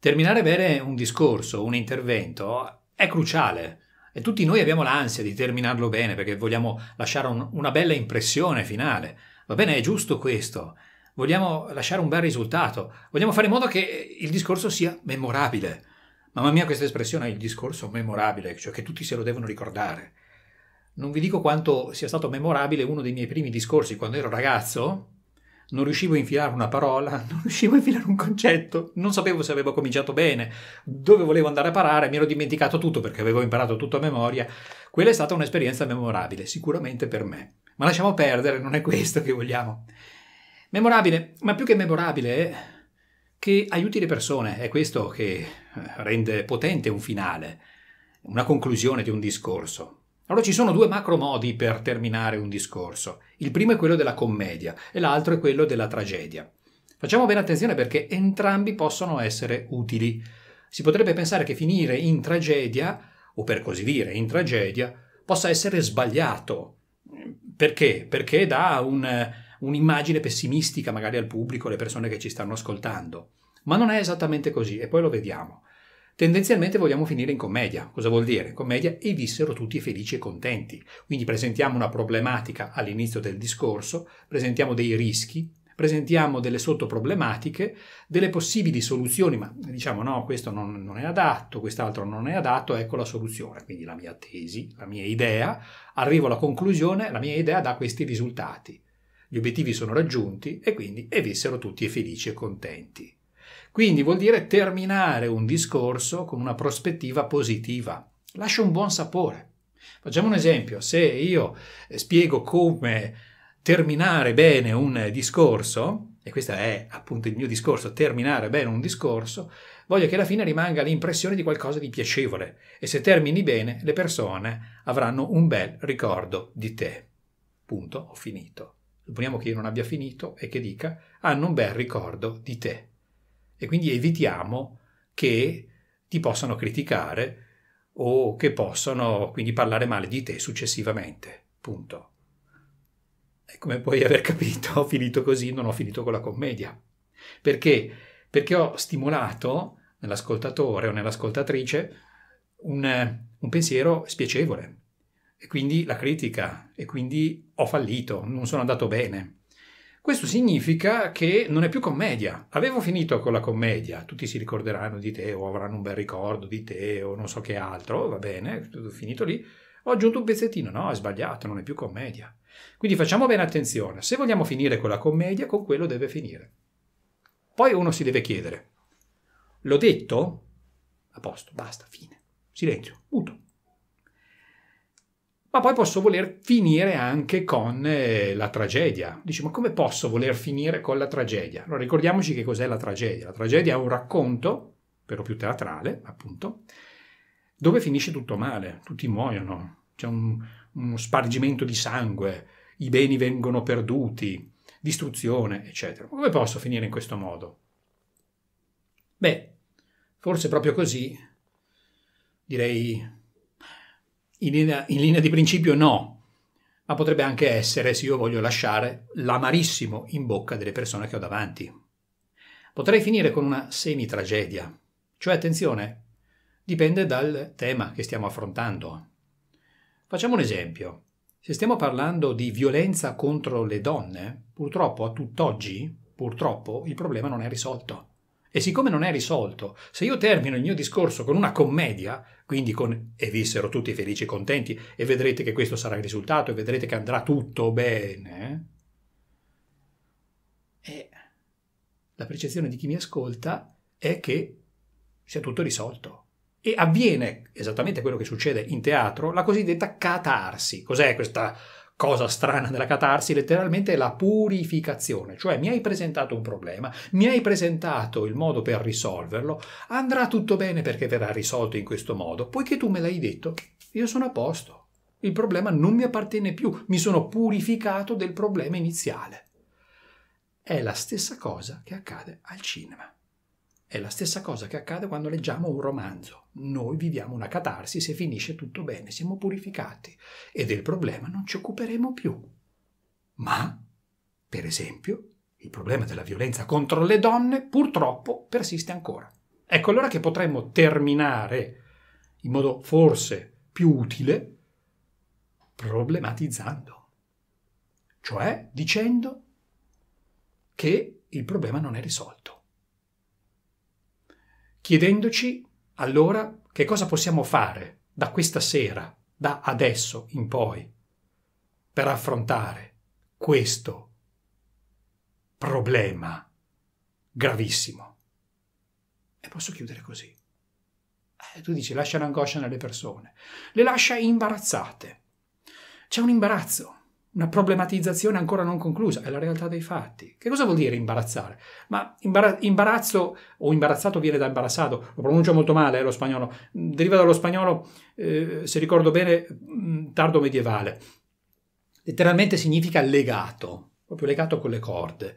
Terminare bene un discorso, un intervento è cruciale e tutti noi abbiamo l'ansia di terminarlo bene perché vogliamo lasciare un, una bella impressione finale. Va bene, è giusto questo. Vogliamo lasciare un bel risultato, vogliamo fare in modo che il discorso sia memorabile. Mamma mia, questa espressione è il discorso memorabile, cioè che tutti se lo devono ricordare. Non vi dico quanto sia stato memorabile uno dei miei primi discorsi quando ero ragazzo, non riuscivo a infilare una parola, non riuscivo a infilare un concetto, non sapevo se avevo cominciato bene, dove volevo andare a parare, mi ero dimenticato tutto perché avevo imparato tutto a memoria. Quella è stata un'esperienza memorabile, sicuramente per me. Ma lasciamo perdere, non è questo che vogliamo. Memorabile, ma più che memorabile è che aiuti le persone, è questo che rende potente un finale, una conclusione di un discorso. Allora ci sono due macro modi per terminare un discorso. Il primo è quello della commedia e l'altro è quello della tragedia. Facciamo bene attenzione perché entrambi possono essere utili. Si potrebbe pensare che finire in tragedia, o per così dire in tragedia, possa essere sbagliato. Perché? Perché dà un, un'immagine pessimistica magari al pubblico, alle persone che ci stanno ascoltando. Ma non è esattamente così e poi lo vediamo. Tendenzialmente vogliamo finire in commedia. Cosa vuol dire? Commedia e vissero tutti felici e contenti. Quindi presentiamo una problematica all'inizio del discorso, presentiamo dei rischi, presentiamo delle sottoproblematiche, delle possibili soluzioni, ma diciamo no, questo non, non, è adatto, quest'altro non è adatto, ecco la soluzione. Quindi la mia tesi, la mia idea, arrivo alla conclusione, la mia idea dà questi risultati. Gli obiettivi sono raggiunti e quindi e vissero tutti felici e contenti. Quindi vuol dire terminare un discorso con una prospettiva positiva. Lascia un buon sapore. Facciamo un esempio, se io eh, spiego come terminare bene un discorso, e questo è appunto il mio discorso, terminare bene un discorso, voglio che alla fine rimanga l'impressione di qualcosa di piacevole e se termini bene le persone avranno un bel ricordo di te. Punto, ho finito. Supponiamo che io non abbia finito e che dica hanno un bel ricordo di te e quindi evitiamo che ti possano criticare o che possano quindi parlare male di te successivamente. Punto. E come puoi aver capito, ho finito così, non ho finito con la commedia. Perché? Perché ho stimolato nell'ascoltatore o nell'ascoltatrice un, un pensiero spiacevole e quindi la critica e quindi ho fallito, non sono andato bene. Questo significa che non è più commedia. Avevo finito con la commedia, tutti si ricorderanno di te o avranno un bel ricordo di te o non so che altro, va bene, tutto finito lì. Ho aggiunto un pezzettino, no, è sbagliato, non è più commedia. Quindi facciamo bene attenzione, se vogliamo finire con la commedia, con quello deve finire. Poi uno si deve chiedere, l'ho detto? A posto, basta, fine. Silenzio, muto ma poi posso voler finire anche con eh, la tragedia. Dici, ma come posso voler finire con la tragedia? Allora ricordiamoci che cos'è la tragedia. La tragedia è un racconto, per lo più teatrale, appunto, dove finisce tutto male, tutti muoiono, c'è un, uno spargimento di sangue, i beni vengono perduti, distruzione, eccetera. Ma come posso finire in questo modo? Beh, forse proprio così, direi in linea, in linea di principio no, ma potrebbe anche essere se io voglio lasciare l'amarissimo in bocca delle persone che ho davanti. Potrei finire con una semi-tragedia, cioè attenzione, dipende dal tema che stiamo affrontando. Facciamo un esempio. Se stiamo parlando di violenza contro le donne, purtroppo a tutt'oggi, purtroppo, il problema non è risolto. E siccome non è risolto, se io termino il mio discorso con una commedia, quindi con e vissero tutti felici e contenti, e vedrete che questo sarà il risultato, e vedrete che andrà tutto bene, e la percezione di chi mi ascolta è che sia tutto risolto. E avviene esattamente quello che succede in teatro, la cosiddetta catarsi. Cos'è questa cosa strana della catarsi, letteralmente la purificazione, cioè mi hai presentato un problema, mi hai presentato il modo per risolverlo, andrà tutto bene perché verrà risolto in questo modo, poiché tu me l'hai detto, io sono a posto, il problema non mi appartiene più, mi sono purificato del problema iniziale. È la stessa cosa che accade al cinema. È la stessa cosa che accade quando leggiamo un romanzo. Noi viviamo una catarsi se finisce tutto bene, siamo purificati e del problema non ci occuperemo più. Ma, per esempio, il problema della violenza contro le donne purtroppo persiste ancora. Ecco allora che potremmo terminare in modo forse più utile problematizzando, cioè dicendo che il problema non è risolto chiedendoci allora che cosa possiamo fare da questa sera, da adesso in poi, per affrontare questo problema gravissimo. E posso chiudere così. Eh, tu dici lascia l'angoscia nelle persone, le lascia imbarazzate. C'è un imbarazzo, una problematizzazione ancora non conclusa, è la realtà dei fatti. Che cosa vuol dire imbarazzare? Ma imbarazzo o imbarazzato viene da imbarazzato, lo pronuncio molto male eh, lo spagnolo, deriva dallo spagnolo, eh, se ricordo bene, mm, tardo medievale. Letteralmente significa legato, proprio legato con le corde.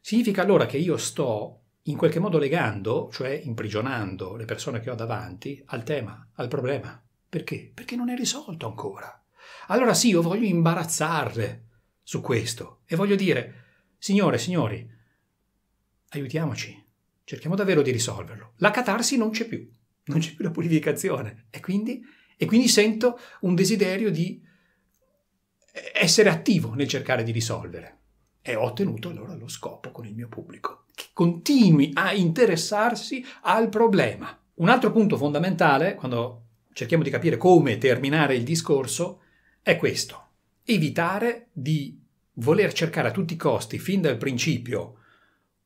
Significa allora che io sto in qualche modo legando, cioè imprigionando le persone che ho davanti al tema, al problema. Perché? Perché non è risolto ancora. Allora sì, io voglio imbarazzarle su questo e voglio dire, signore, signori, aiutiamoci, cerchiamo davvero di risolverlo. La catarsi non c'è più, non c'è più la purificazione e quindi, e quindi sento un desiderio di essere attivo nel cercare di risolvere. E ho ottenuto allora lo scopo con il mio pubblico, che continui a interessarsi al problema. Un altro punto fondamentale, quando cerchiamo di capire come terminare il discorso, è questo, evitare di voler cercare a tutti i costi, fin dal principio,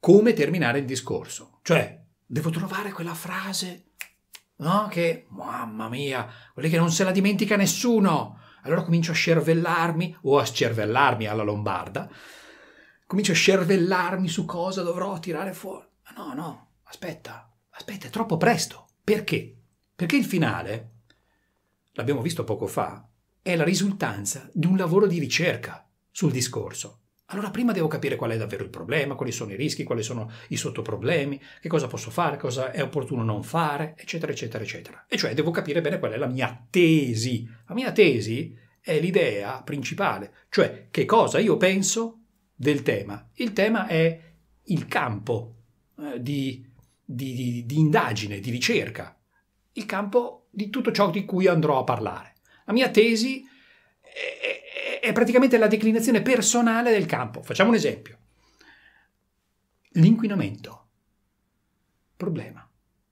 come terminare il discorso. Cioè, devo trovare quella frase, no? Che, mamma mia, quella che non se la dimentica nessuno. Allora comincio a scervellarmi, o a scervellarmi alla lombarda, comincio a scervellarmi su cosa dovrò tirare fuori. Ma no, no, aspetta, aspetta, è troppo presto. Perché? Perché il finale, l'abbiamo visto poco fa, è la risultanza di un lavoro di ricerca sul discorso. Allora prima devo capire qual è davvero il problema, quali sono i rischi, quali sono i sottoproblemi, che cosa posso fare, cosa è opportuno non fare, eccetera, eccetera, eccetera. E cioè devo capire bene qual è la mia tesi. La mia tesi è l'idea principale, cioè che cosa io penso del tema. Il tema è il campo eh, di, di, di, di indagine, di ricerca, il campo di tutto ciò di cui andrò a parlare. La mia tesi è, è, è praticamente la declinazione personale del campo. Facciamo un esempio. L'inquinamento. Problema.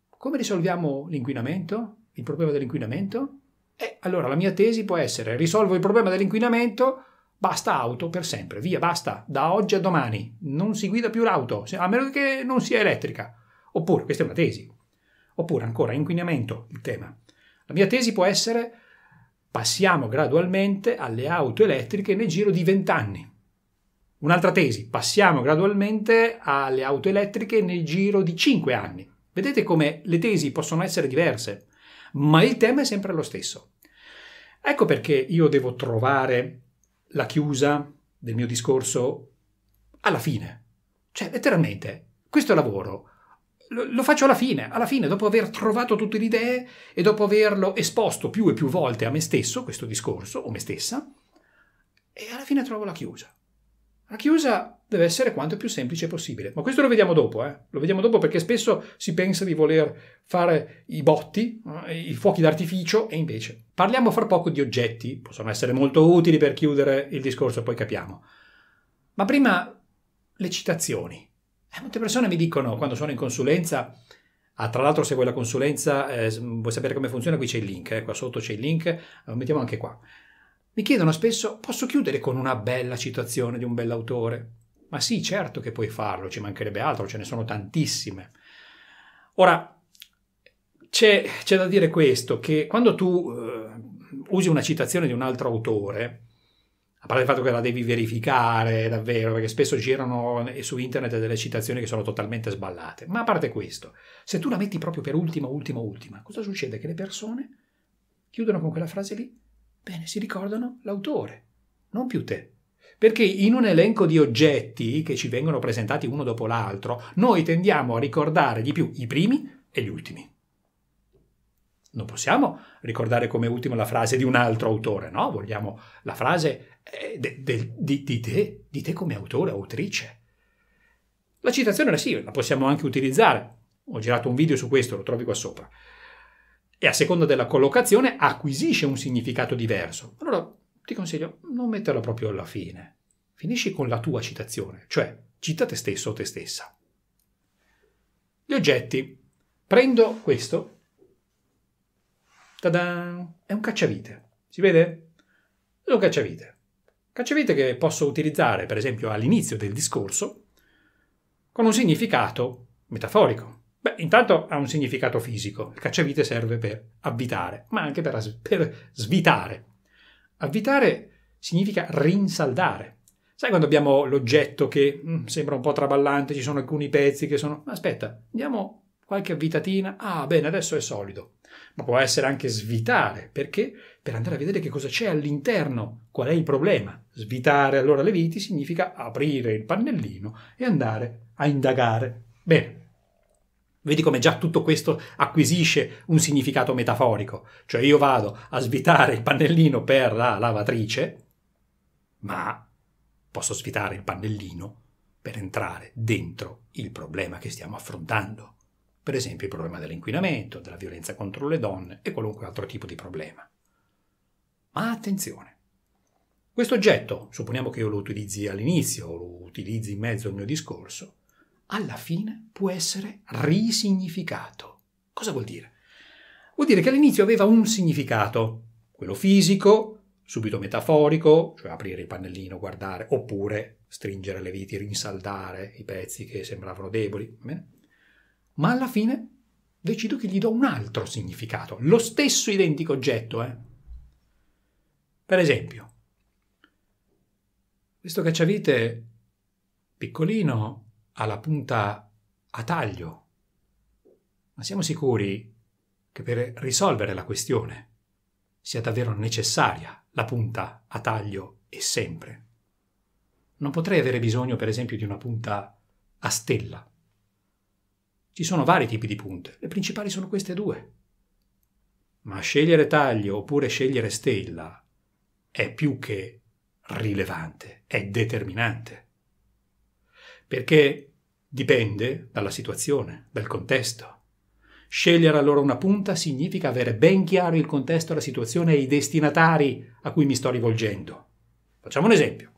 Come risolviamo l'inquinamento? Il problema dell'inquinamento? Eh, allora la mia tesi può essere risolvo il problema dell'inquinamento, basta auto per sempre, via, basta, da oggi a domani non si guida più l'auto, a meno che non sia elettrica. Oppure, questa è una tesi. Oppure ancora, inquinamento, il tema. La mia tesi può essere Passiamo gradualmente alle auto elettriche nel giro di 20 anni. Un'altra tesi, passiamo gradualmente alle auto elettriche nel giro di 5 anni. Vedete come le tesi possono essere diverse, ma il tema è sempre lo stesso. Ecco perché io devo trovare la chiusa del mio discorso alla fine. Cioè, letteralmente, questo lavoro lo, lo faccio alla fine, alla fine, dopo aver trovato tutte le idee e dopo averlo esposto più e più volte a me stesso, questo discorso, o me stessa, e alla fine trovo la chiusa. La chiusa deve essere quanto più semplice possibile. Ma questo lo vediamo dopo, eh? Lo vediamo dopo perché spesso si pensa di voler fare i botti, eh, i fuochi d'artificio, e invece. Parliamo fra poco di oggetti, possono essere molto utili per chiudere il discorso, poi capiamo. Ma prima le citazioni. Eh, molte persone mi dicono quando sono in consulenza, ah, tra l'altro se vuoi la consulenza, eh, vuoi sapere come funziona, qui c'è il link, eh, qua sotto c'è il link, lo mettiamo anche qua. Mi chiedono spesso, posso chiudere con una bella citazione di un bell'autore? Ma sì, certo che puoi farlo, ci mancherebbe altro, ce ne sono tantissime. Ora, c'è, c'è da dire questo, che quando tu eh, usi una citazione di un altro autore, a parte il fatto che la devi verificare davvero, perché spesso girano eh, su internet delle citazioni che sono totalmente sballate, ma a parte questo, se tu la metti proprio per ultima, ultima, ultima, cosa succede? Che le persone chiudono con quella frase lì, bene, si ricordano l'autore, non più te. Perché in un elenco di oggetti che ci vengono presentati uno dopo l'altro, noi tendiamo a ricordare di più i primi e gli ultimi non possiamo ricordare come ultima la frase di un altro autore, no? Vogliamo la frase eh, de, de, di, di, te, di te come autore, autrice. La citazione sì, la possiamo anche utilizzare. Ho girato un video su questo, lo trovi qua sopra. E a seconda della collocazione acquisisce un significato diverso. Allora ti consiglio, non metterla proprio alla fine. Finisci con la tua citazione, cioè cita te stesso o te stessa. Gli oggetti. Prendo questo Tada! È un cacciavite. Si vede? È un cacciavite. Cacciavite che posso utilizzare, per esempio, all'inizio del discorso, con un significato metaforico. Beh, intanto ha un significato fisico. Il cacciavite serve per avvitare, ma anche per, per svitare. Avvitare significa rinsaldare. Sai quando abbiamo l'oggetto che mh, mm, sembra un po' traballante, ci sono alcuni pezzi che sono... aspetta, andiamo qualche vitatina, ah bene, adesso è solido. Ma può essere anche svitare, perché? Per andare a vedere che cosa c'è all'interno, qual è il problema. Svitare allora le viti significa aprire il pannellino e andare a indagare. Bene. Vedi come già tutto questo acquisisce un significato metaforico, cioè io vado a svitare il pannellino per la lavatrice, ma posso svitare il pannellino per entrare dentro il problema che stiamo affrontando per esempio il problema dell'inquinamento, della violenza contro le donne e qualunque altro tipo di problema. Ma attenzione! Questo oggetto, supponiamo che io lo utilizzi all'inizio o lo utilizzi in mezzo al mio discorso, alla fine può essere risignificato. Cosa vuol dire? Vuol dire che all'inizio aveva un significato, quello fisico, subito metaforico, cioè aprire il pannellino, guardare, oppure stringere le viti, rinsaldare i pezzi che sembravano deboli. Bene? ma alla fine decido che gli do un altro significato, lo stesso identico oggetto. Eh? Per esempio, questo cacciavite piccolino ha la punta a taglio, ma siamo sicuri che per risolvere la questione sia davvero necessaria la punta a taglio e sempre. Non potrei avere bisogno, per esempio, di una punta a stella ci sono vari tipi di punte, le principali sono queste due. Ma scegliere taglio oppure scegliere stella è più che rilevante, è determinante. Perché dipende dalla situazione, dal contesto. Scegliere allora una punta significa avere ben chiaro il contesto, la situazione e i destinatari a cui mi sto rivolgendo. Facciamo un esempio.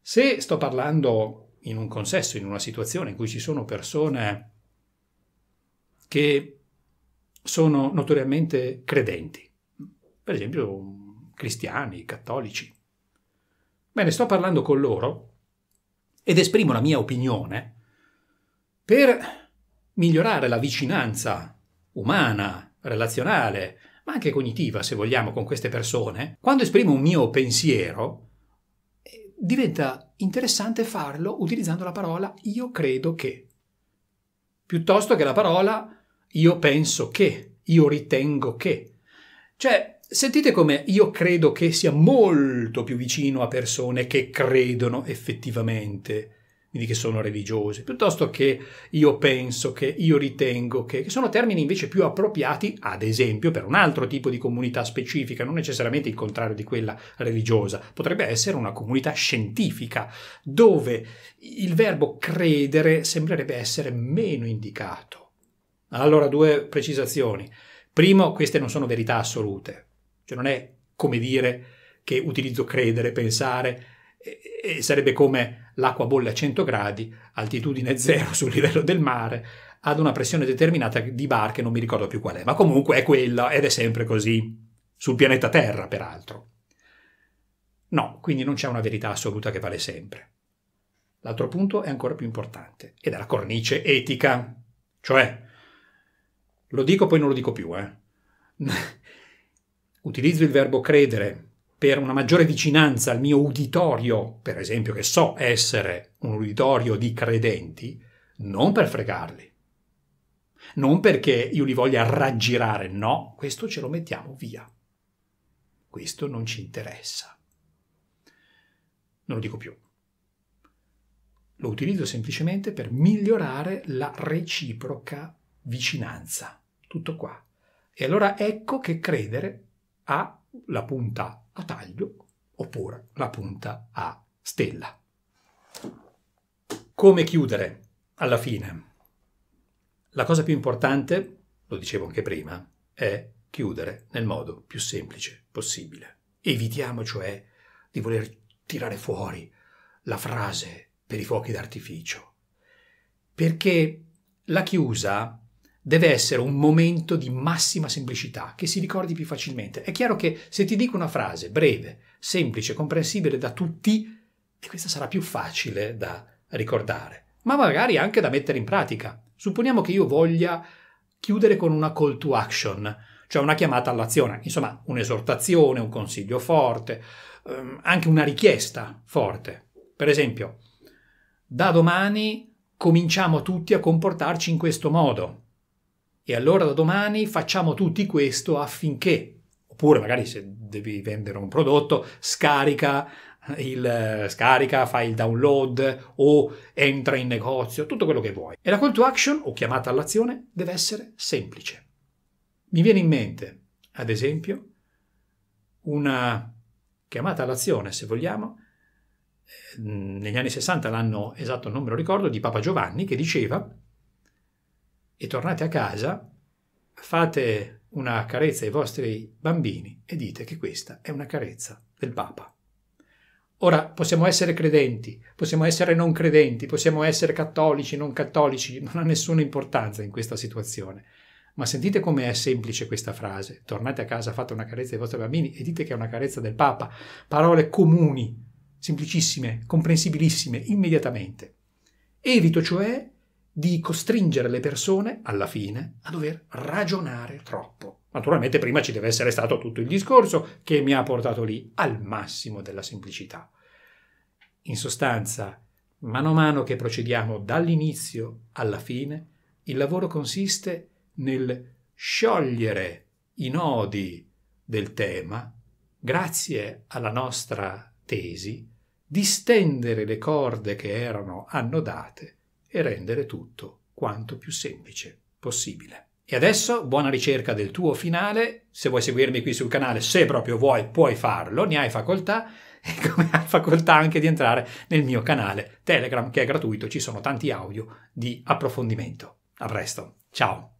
Se sto parlando in un consesso, in una situazione in cui ci sono persone che sono notoriamente credenti, per esempio cristiani, cattolici. Bene, sto parlando con loro ed esprimo la mia opinione per migliorare la vicinanza umana, relazionale, ma anche cognitiva, se vogliamo, con queste persone, quando esprimo un mio pensiero, eh, diventa interessante farlo utilizzando la parola io credo che piuttosto che la parola io penso che, io ritengo che. Cioè, sentite come io credo che sia molto più vicino a persone che credono effettivamente quindi che sono religiosi, piuttosto che io penso, che io ritengo, che, che sono termini invece più appropriati, ad esempio, per un altro tipo di comunità specifica, non necessariamente il contrario di quella religiosa, potrebbe essere una comunità scientifica, dove il verbo credere sembrerebbe essere meno indicato. Allora, due precisazioni. Primo, queste non sono verità assolute, cioè non è come dire che utilizzo credere, pensare, e sarebbe come l'acqua bolle a 100 gradi, altitudine zero sul livello del mare, ad una pressione determinata di bar che non mi ricordo più qual è, ma comunque è quella ed è sempre così, sul pianeta Terra peraltro. No, quindi non c'è una verità assoluta che vale sempre. L'altro punto è ancora più importante ed è la cornice etica, cioè, lo dico poi non lo dico più, eh. Utilizzo il verbo credere per una maggiore vicinanza al mio uditorio, per esempio che so essere un uditorio di credenti, non per fregarli, non perché io li voglia raggirare, no, questo ce lo mettiamo via. Questo non ci interessa. Non lo dico più. Lo utilizzo semplicemente per migliorare la reciproca vicinanza. Tutto qua. E allora ecco che credere ha la punta a taglio oppure la punta a stella. Come chiudere alla fine? La cosa più importante, lo dicevo anche prima, è chiudere nel modo più semplice possibile. Evitiamo cioè di voler tirare fuori la frase per i fuochi d'artificio, perché la chiusa deve essere un momento di massima semplicità, che si ricordi più facilmente. È chiaro che se ti dico una frase breve, semplice, comprensibile da tutti, questa sarà più facile da ricordare, ma magari anche da mettere in pratica. Supponiamo che io voglia chiudere con una call to action, cioè una chiamata all'azione, insomma un'esortazione, un consiglio forte, ehm, anche una richiesta forte. Per esempio, da domani cominciamo tutti a comportarci in questo modo e allora da domani facciamo tutti questo affinché, oppure magari se devi vendere un prodotto, scarica, il, scarica, fai il download o entra in negozio, tutto quello che vuoi. E la call to action o chiamata all'azione deve essere semplice. Mi viene in mente, ad esempio, una chiamata all'azione, se vogliamo, eh, negli anni 60 l'anno esatto non me lo ricordo, di Papa Giovanni che diceva e tornate a casa, fate una carezza ai vostri bambini e dite che questa è una carezza del Papa. Ora, possiamo essere credenti, possiamo essere non credenti, possiamo essere cattolici, non cattolici, non ha nessuna importanza in questa situazione. Ma sentite com'è semplice questa frase. Tornate a casa, fate una carezza ai vostri bambini e dite che è una carezza del Papa. Parole comuni, semplicissime, comprensibilissime, immediatamente. Evito cioè di costringere le persone, alla fine, a dover ragionare troppo. Naturalmente prima ci deve essere stato tutto il discorso che mi ha portato lì al massimo della semplicità. In sostanza, mano a mano che procediamo dall'inizio alla fine, il lavoro consiste nel sciogliere i nodi del tema, grazie alla nostra tesi, distendere le corde che erano annodate e rendere tutto quanto più semplice possibile. E adesso buona ricerca del tuo finale, se vuoi seguirmi qui sul canale, se proprio vuoi puoi farlo, ne hai facoltà e come hai facoltà anche di entrare nel mio canale Telegram che è gratuito, ci sono tanti audio di approfondimento. A presto, ciao!